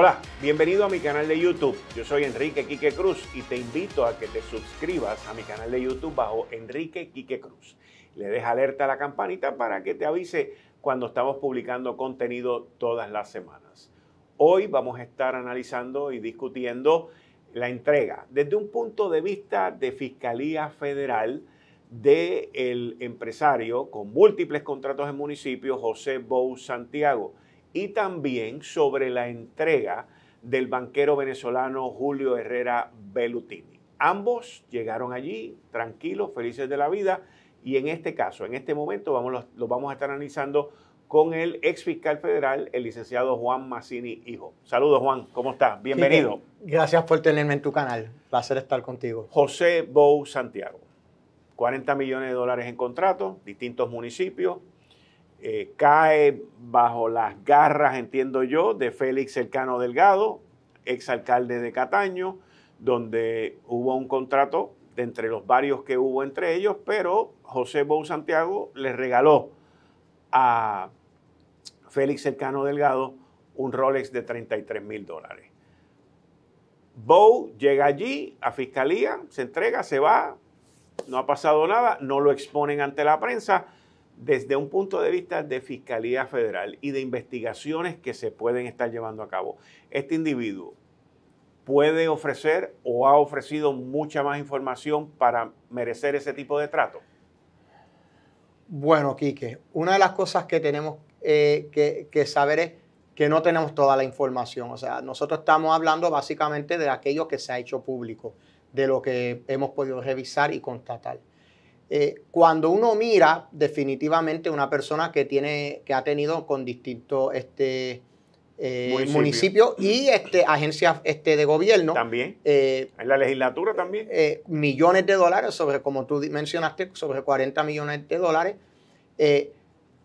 Hola, bienvenido a mi canal de YouTube. Yo soy Enrique Quique Cruz y te invito a que te suscribas a mi canal de YouTube bajo Enrique Quique Cruz. Le des alerta a la campanita para que te avise cuando estamos publicando contenido todas las semanas. Hoy vamos a estar analizando y discutiendo la entrega desde un punto de vista de Fiscalía Federal del empresario con múltiples contratos en municipio, José Bou Santiago y también sobre la entrega del banquero venezolano Julio Herrera Bellutini. Ambos llegaron allí tranquilos, felices de la vida y en este caso, en este momento, vamos, lo vamos a estar analizando con el ex fiscal federal, el licenciado Juan Massini Hijo. Saludos Juan, ¿cómo estás? Bienvenido. gracias por tenerme en tu canal, placer estar contigo. José Bou Santiago, 40 millones de dólares en contratos, distintos municipios, eh, cae bajo las garras, entiendo yo, de Félix Cercano Delgado, exalcalde de Cataño, donde hubo un contrato de entre los varios que hubo entre ellos, pero José Bou Santiago le regaló a Félix Cercano Delgado un Rolex de 33 mil dólares. Bow llega allí a fiscalía, se entrega, se va, no ha pasado nada, no lo exponen ante la prensa desde un punto de vista de Fiscalía Federal y de investigaciones que se pueden estar llevando a cabo, este individuo puede ofrecer o ha ofrecido mucha más información para merecer ese tipo de trato? Bueno, Quique, una de las cosas que tenemos eh, que, que saber es que no tenemos toda la información. O sea, nosotros estamos hablando básicamente de aquello que se ha hecho público, de lo que hemos podido revisar y constatar. Eh, cuando uno mira definitivamente una persona que, tiene, que ha tenido con distintos este, eh, municipios y este, agencias este, de gobierno. Eh, en la legislatura también. millones de dólares, sobre, como tú mencionaste, sobre 40 millones de dólares.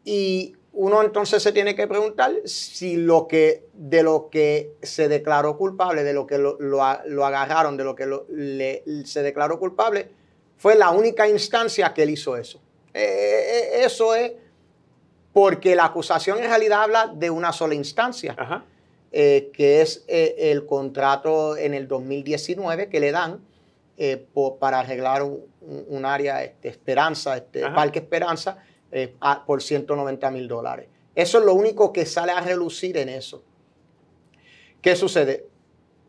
y uno entonces se tiene que preguntar si lo que, de lo que se declaró culpable, de lo que lo, agarraron, de lo que se declaró culpable, fue la única instancia que él hizo eso. Eh, eh, eh, eso es porque la acusación en realidad habla de una sola instancia, que es el contrato en el 2019 que le dan para arreglar un, área este, Esperanza, este, Parque Esperanza, por 190 mil dólares. Eso es lo único que sale a relucir en eso. ¿Qué sucede?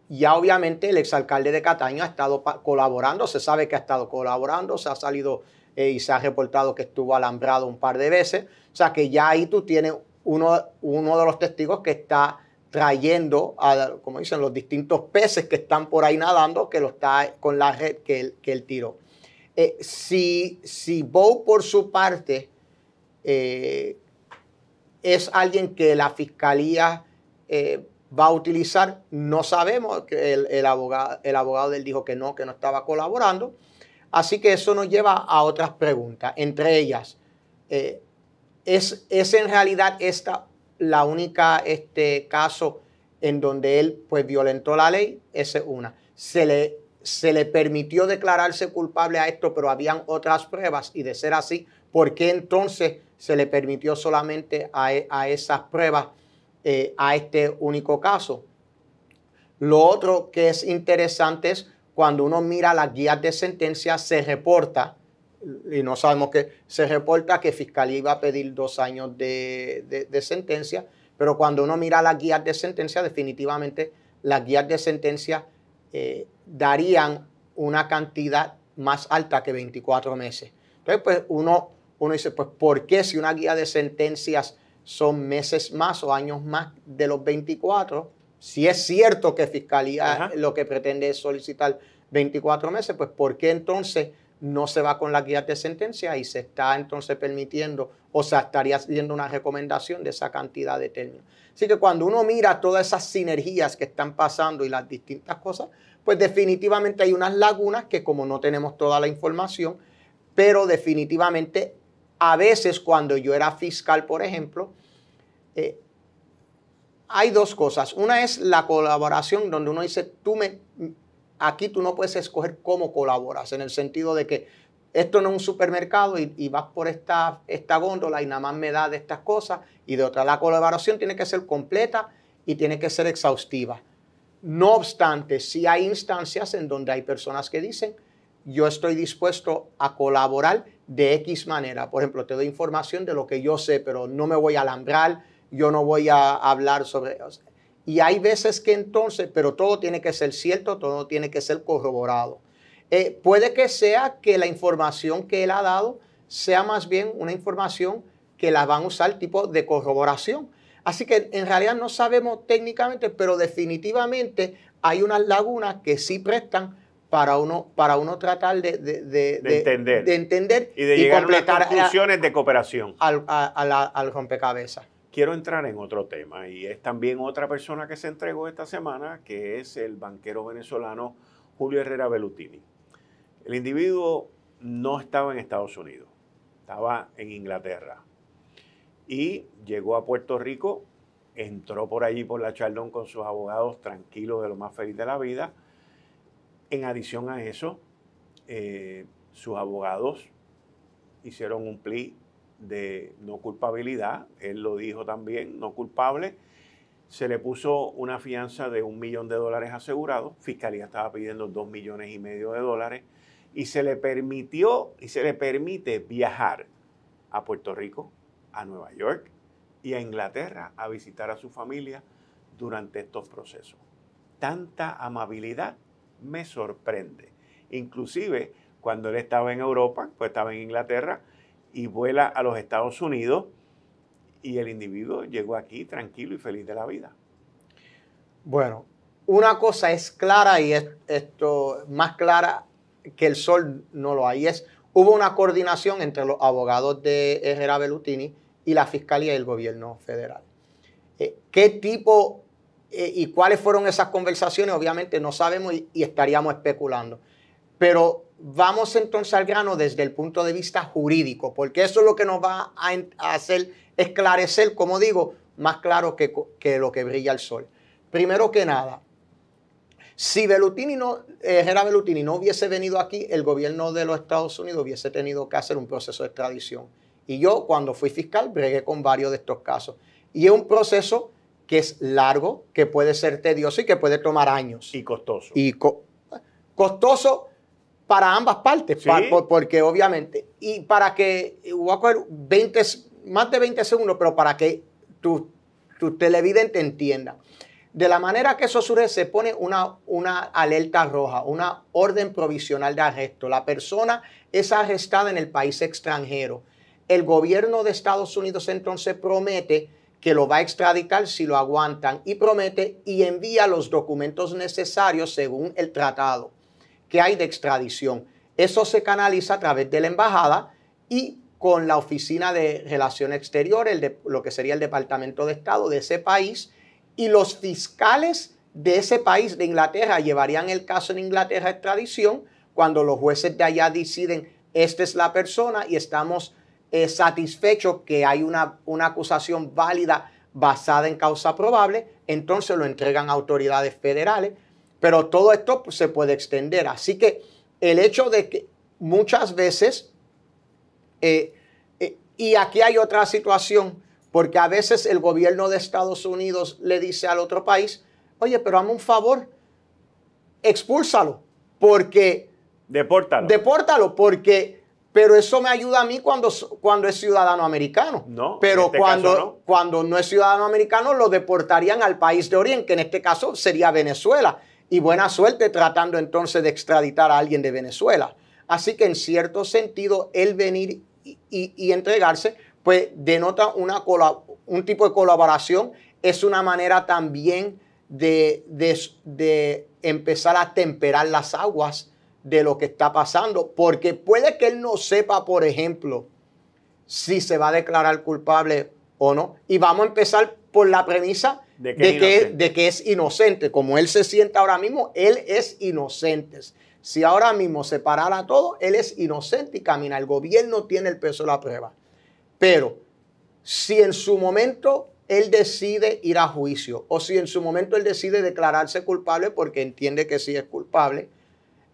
Ya obviamente el exalcalde de Cataño ha estado colaborando, se sabe que ha estado colaborando, se ha salido eh, y se ha reportado que estuvo alambrado un par de veces. O sea que ya ahí tú tienes uno, uno de los testigos que está trayendo, como dicen, los distintos peces que están por ahí nadando, que lo está con la red que él, que tiró. Eh, si, si Bo por su parte eh, es alguien que la fiscalía va a utilizar, no sabemos, que el, abogado, el abogado él dijo que no, que no estaba colaborando. Así que eso nos lleva a otras preguntas, entre ellas, eh, ¿es, ¿es, en realidad esta la única este caso en donde él pues violentó la ley? Esa es una. Se le, se le permitió declararse culpable a esto, pero habían otras pruebas y de ser así, ¿por qué entonces se le permitió solamente a, a esas pruebas? Eh, a este único caso. Lo otro que es interesante es cuando uno mira las guías de sentencia, se reporta, y no sabemos qué, se reporta que Fiscalía iba a pedir dos años de, sentencia, pero cuando uno mira las guías de sentencia, definitivamente las guías de sentencia eh, darían una cantidad más alta que 24 meses. Entonces, pues uno, uno dice, pues, ¿por qué si una guía de sentencias son meses más o años más de los 24. Si es cierto que Fiscalía lo que pretende es solicitar 24 meses, pues ¿por qué entonces no se va con la guía de sentencia y se está entonces permitiendo o sea, estaría haciendo una recomendación de esa cantidad de términos? Así que cuando uno mira todas esas sinergias que están pasando y las distintas cosas, pues definitivamente hay unas lagunas que como no tenemos toda la información, pero definitivamente a veces cuando yo era fiscal, por ejemplo, eh, hay dos cosas. Una es la colaboración donde uno dice, tú me, aquí tú no puedes escoger cómo colaboras, en el sentido de que esto no es un supermercado y, vas por esta, esta góndola y nada más me da de estas cosas y de otra. La colaboración tiene que ser completa y tiene que ser exhaustiva. No obstante, sí hay instancias en donde hay personas que dicen, yo estoy dispuesto a colaborar de X manera. Por ejemplo, te doy información de lo que yo sé, pero no me voy a alambrar, yo no voy a hablar sobre... y hay veces que entonces, pero todo tiene que ser cierto, todo tiene que ser corroborado. Eh, puede que sea que la información que él ha dado sea más bien una información que la van a usar tipo de corroboración. Así que en realidad no sabemos técnicamente, pero definitivamente hay unas lagunas que sí prestan para uno, para uno tratar de, de, entender. y de completar a conclusiones de cooperación. Al, rompecabezas. Quiero entrar en otro tema y es también otra persona que se entregó esta semana, que es el banquero venezolano Julio Herrera Bellutini. El individuo no estaba en Estados Unidos, estaba en Inglaterra y llegó a Puerto Rico, entró por allí por la Chaldón con sus abogados, tranquilos de lo más feliz de la vida en adición a eso, eh, sus abogados hicieron un plea de no culpabilidad, él lo dijo también, no culpable. Se le puso una fianza de un millón de dólares asegurado, Fiscalía estaba pidiendo dos millones y medio de dólares, y se le permitió y se le permite viajar a Puerto Rico, a Nueva York y a Inglaterra a visitar a su familia durante estos procesos. Tanta amabilidad me sorprende. Inclusive, cuando él estaba en Europa, pues estaba en Inglaterra, y vuela a los Estados Unidos, y el individuo llegó aquí tranquilo y feliz de la vida. Bueno, una cosa es clara y es esto más clara que el sol no lo hay. Es, hubo una coordinación entre los abogados de Herrera Bellutini y la Fiscalía y el gobierno federal. Eh, ¿Qué tipo eh, y cuáles fueron esas conversaciones, obviamente no sabemos y, estaríamos especulando. Pero vamos entonces al grano desde el punto de vista jurídico, porque eso es lo que nos va a, hacer esclarecer, como digo, más claro que, lo que brilla el sol. Primero que nada, si Belutini no, Bellutini eh, no hubiese venido aquí, el gobierno de los Estados Unidos hubiese tenido que hacer un proceso de extradición. Y yo, cuando fui fiscal, bregué con varios de estos casos. Y es un proceso que es largo, que puede ser tedioso y que puede tomar años. Y costoso. Y costoso para ambas partes, porque obviamente, y para que, voy a coger 20, más de 20 segundos, pero para que tu, televidente entienda. De la manera que eso surge, se pone una, una alerta roja, una orden provisional de arresto. La persona es arrestada en el país extranjero. El gobierno de Estados Unidos entonces promete que lo va a extraditar si lo aguantan y promete y envía los documentos necesarios según el tratado que hay de extradición. Eso se canaliza a través de la embajada y con la Oficina de Relaciones Exteriores, lo que sería el Departamento de Estado de ese país, y los fiscales de ese país, de Inglaterra, llevarían el caso en Inglaterra a extradición cuando los jueces de allá deciden, esta es la persona y estamos eh, satisfecho que hay una, una acusación válida basada en causa probable, entonces lo entregan a autoridades federales, pero todo esto pues, se puede extender. Así que el hecho de que muchas veces, eh, eh, y aquí hay otra situación, porque a veces el gobierno de Estados Unidos le dice al otro país, oye, pero hazme un favor, expúlsalo, porque... Depórtalo. Depórtalo, porque pero eso me ayuda a mí cuando, cuando es ciudadano americano. No, Pero este cuando, no. cuando no es ciudadano americano, lo deportarían al país de origen, que en este caso sería Venezuela. Y buena suerte tratando entonces de extraditar a alguien de Venezuela. Así que en cierto sentido, el venir y, entregarse, pues denota una, un tipo de colaboración. Es una manera también de, de, de empezar a temperar las aguas de lo que está pasando, porque puede que él no sepa, por ejemplo, si se va a declarar culpable o no. Y vamos a empezar por la premisa de que, de que, es inocente. Como él se siente ahora mismo, él es inocente. Si ahora mismo se parara todo, él es inocente y camina. El gobierno tiene el peso de la prueba. Pero si en su momento él decide ir a juicio o si en su momento él decide declararse culpable porque entiende que sí es culpable,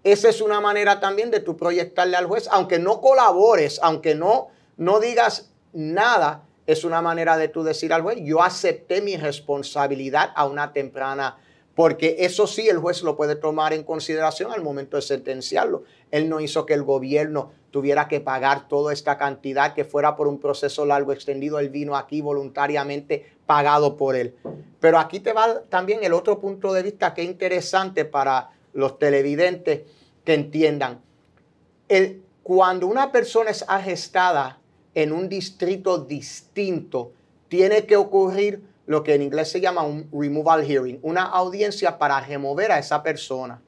esa es una manera también de tú proyectarle al juez, aunque no colabores, aunque no, no digas nada, es una manera de tú decir al juez, yo acepté mi responsabilidad a una temprana porque eso sí el juez lo puede tomar en consideración al momento de sentenciarlo. Él no hizo que el gobierno tuviera que pagar toda esta cantidad que fuera por un proceso largo extendido. Él vino aquí voluntariamente pagado por él. Pero aquí te va también el otro punto de vista que es interesante para los televidentes que entiendan. cuando una persona es arrestada en un distrito distinto, tiene que ocurrir lo que en inglés se llama un removal hearing, una audiencia para remover a esa persona.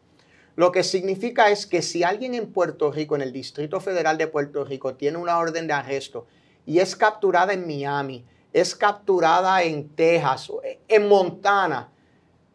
Lo que significa es que si alguien en Puerto Rico, en el Distrito Federal de Puerto Rico, tiene una orden de arresto y es capturada en Miami, es capturada en Texas, en Montana,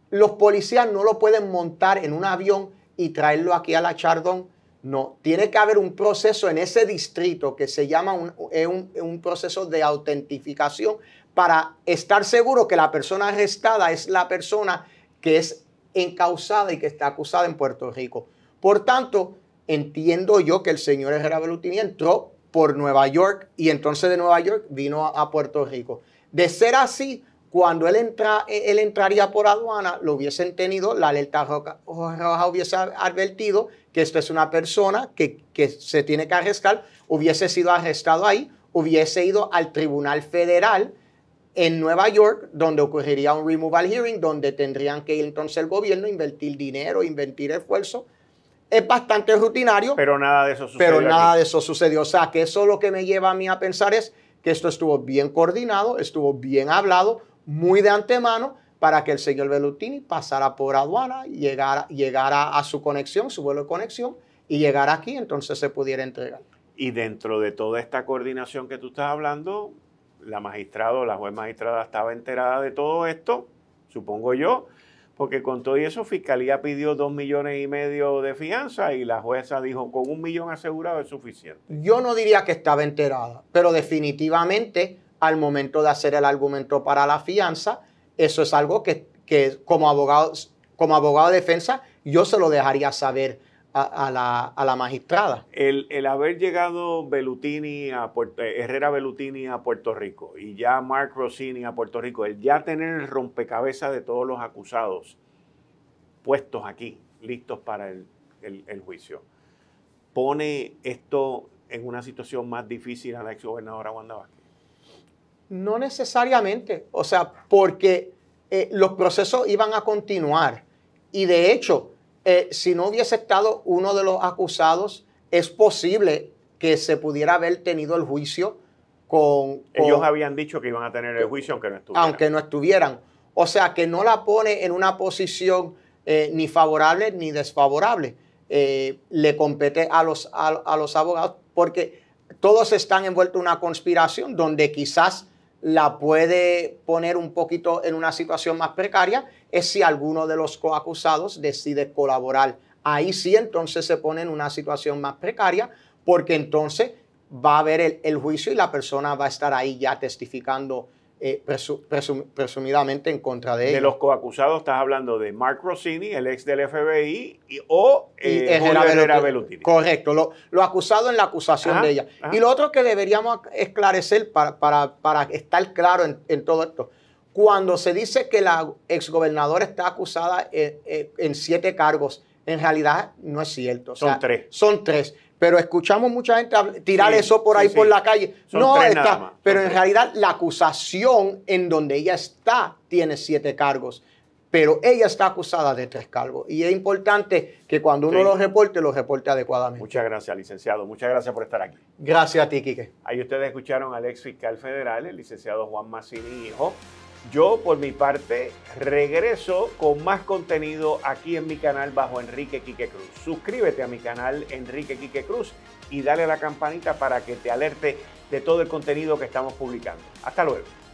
los policías no lo pueden montar en un avión y traerlo aquí a la Chardón. No, tiene que haber un proceso en ese distrito que se llama un, proceso de autentificación para estar seguro que la persona arrestada es la persona que es encausada y que está acusada en Puerto Rico. Por tanto, entiendo yo que el señor Herrera Belutini entró por Nueva York y entonces de Nueva York vino a Puerto Rico. De ser así, cuando él, entra, él entraría por aduana, lo hubiesen tenido, la alerta roja, hubiese advertido que esto es una persona que, que se tiene que arrestar, hubiese sido arrestado ahí, hubiese ido al Tribunal Federal en Nueva York, donde ocurriría un removal hearing, donde tendrían que ir entonces el gobierno invertir dinero, invertir esfuerzo. Es bastante rutinario. Pero nada de eso sucedió. Pero nada de eso sucedió. O sea, que eso lo que me lleva a mí a pensar es que esto estuvo bien coordinado, estuvo bien hablado, muy de antemano para que el señor Bellutini pasara por aduana, llegara, llegara a su conexión, su vuelo de conexión, y llegara aquí, entonces se pudiera entregar. Y dentro de toda esta coordinación que tú estás hablando, la magistrada o la juez magistrada estaba enterada de todo esto, supongo yo, porque con todo eso Fiscalía pidió dos millones y medio de fianza y la jueza dijo con un millón asegurado es suficiente. Yo no diría que estaba enterada, pero definitivamente al momento de hacer el argumento para la fianza. Eso es algo que, como, abogado, como abogado de defensa yo se lo dejaría saber a, la, magistrada. El, haber llegado a eh, Herrera Bellutini a Puerto Rico y ya Mark Rossini a Puerto Rico, el ya tener el rompecabezas de todos los acusados puestos aquí, listos para el, juicio, pone esto en una situación más difícil a la exgobernadora Wanda no necesariamente, o sea, porque eh, los procesos iban a continuar. Y de hecho, eh, si no hubiese estado uno de los acusados, es posible que se pudiera haber tenido el juicio con... Ellos habían dicho que iban a tener el juicio aunque no estuvieran. Aunque no estuvieran. O sea, que no la pone en una posición eh, ni favorable ni desfavorable. le compete a los, a los abogados porque todos están envueltos en una conspiración donde quizás la puede poner un poquito en una situación más precaria es si alguno de los coacusados decide colaborar. Ahí sí entonces se pone en una situación más precaria porque entonces va a haber el, el juicio y la persona va a estar ahí ya testificando eh, presumidamente en contra de ella. De los coacusados estás hablando de Mark Rossini, el ex del FBI, y, o eh, Correcto, lo, lo, acusado en la acusación de ella. Y lo otro que deberíamos esclarecer para, para, estar claro en, todo esto, cuando se dice que la exgobernadora está acusada eh, eh, en, siete cargos, en realidad no es cierto. son tres. Son tres pero escuchamos mucha gente tirar eso por ahí por la calle. no, está, pero en realidad la acusación en donde ella está tiene siete cargos, pero ella está acusada de tres cargos. Y es importante que cuando uno lo reporte, lo reporte adecuadamente. Muchas gracias, licenciado. Muchas gracias por estar aquí. Gracias a ti, Quique. Ahí ustedes escucharon al ex fiscal federal, el licenciado Juan Massini, hijo yo, por mi parte, regreso con más contenido aquí en mi canal bajo Enrique Quique Cruz. Suscríbete a mi canal Enrique Quique Cruz y dale a la campanita para que te alerte de todo el contenido que estamos publicando. Hasta luego.